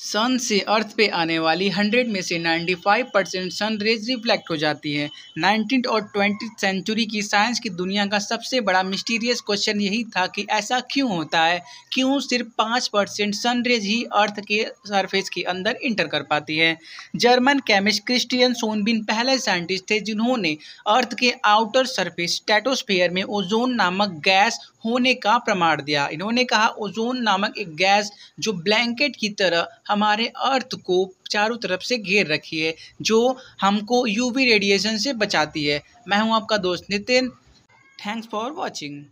सन से अर्थ पे आने वाली हंड्रेड में से five percent sun rays reflect हो जाती है नाइनटीन और ट्वेंटी सेंचुरी की साइंस की दुनिया का सबसे बड़ा मिस्टीरियस क्वेश्चन यही था कि ऐसा क्यों होता है क्यों सिर्फ पाँच परसेंट सन रेज ही अर्थ के सरफेस के अंदर इंटर कर पाती है जर्मन केमिस्ट क्रिस्टियन सोनबिन पहले साइंटिस्ट थे जिन्होंने अर्थ के आउटर सरफेस स्टेटोस्फेयर में ओजोन नामक गैस होने का प्रमाण दिया इन्होंने कहा ओजोन नामक एक गैस जो ब्लैंकेट की तरह हमारे अर्थ को चारों तरफ से घेर रखी है जो हमको यूवी रेडिएशन से बचाती है मैं हूं आपका दोस्त नितिन थैंक्स फॉर वॉचिंग